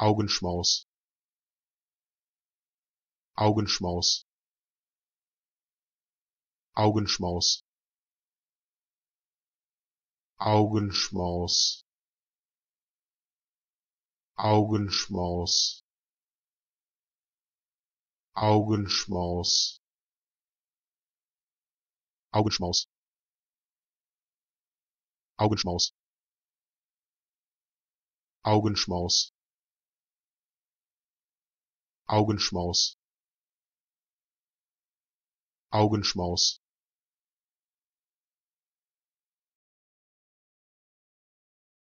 augenschmaus augenschmaus augenschmaus augenschmaus augenschmaus augenschmaus augenschmaus augenschmaus augenschmaus augenschmaus Augenschmaus